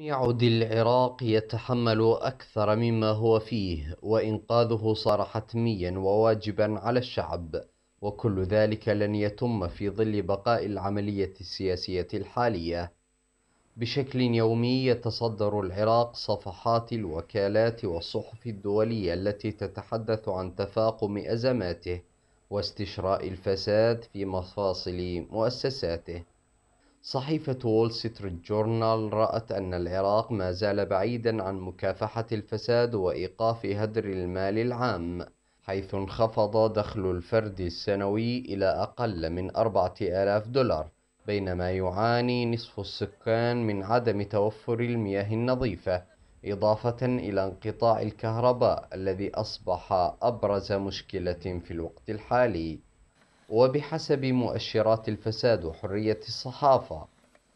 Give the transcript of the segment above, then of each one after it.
يعد العراق يتحمل أكثر مما هو فيه وإنقاذه صار حتميا وواجبا على الشعب وكل ذلك لن يتم في ظل بقاء العملية السياسية الحالية بشكل يومي يتصدر العراق صفحات الوكالات والصحف الدولية التي تتحدث عن تفاقم أزماته واستشراء الفساد في مفاصل مؤسساته صحيفة وول ستريت جورنال رأت أن العراق ما زال بعيدا عن مكافحة الفساد وإيقاف هدر المال العام حيث انخفض دخل الفرد السنوي إلى أقل من 4000 دولار بينما يعاني نصف السكان من عدم توفر المياه النظيفة إضافة إلى انقطاع الكهرباء الذي أصبح أبرز مشكلة في الوقت الحالي وبحسب مؤشرات الفساد وحرية الصحافة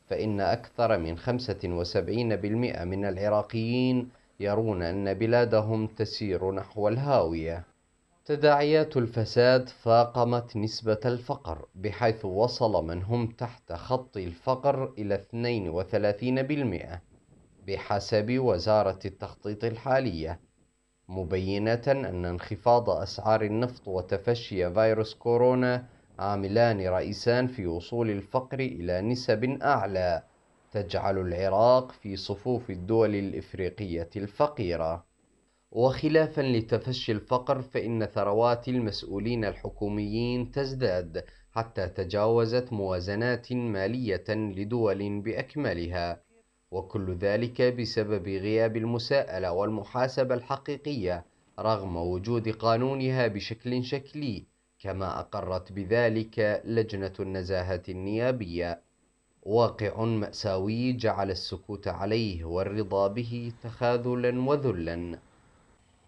فإن أكثر من 75% من العراقيين يرون أن بلادهم تسير نحو الهاوية تداعيات الفساد فاقمت نسبة الفقر بحيث وصل من هم تحت خط الفقر إلى 32% بحسب وزارة التخطيط الحالية مبينة أن انخفاض أسعار النفط وتفشي فيروس كورونا عاملان رئيسان في وصول الفقر إلى نسب أعلى تجعل العراق في صفوف الدول الإفريقية الفقيرة وخلافا لتفشي الفقر فإن ثروات المسؤولين الحكوميين تزداد حتى تجاوزت موازنات مالية لدول بأكملها وكل ذلك بسبب غياب المساءلة والمحاسبة الحقيقية رغم وجود قانونها بشكل شكلي كما أقرت بذلك لجنة النزاهة النيابية واقع مأساوي جعل السكوت عليه والرضا به تخاذلا وذلا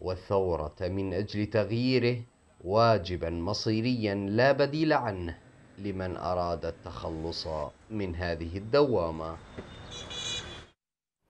والثورة من أجل تغييره واجبا مصيريا لا بديل عنه لمن أراد التخلص من هذه الدوامة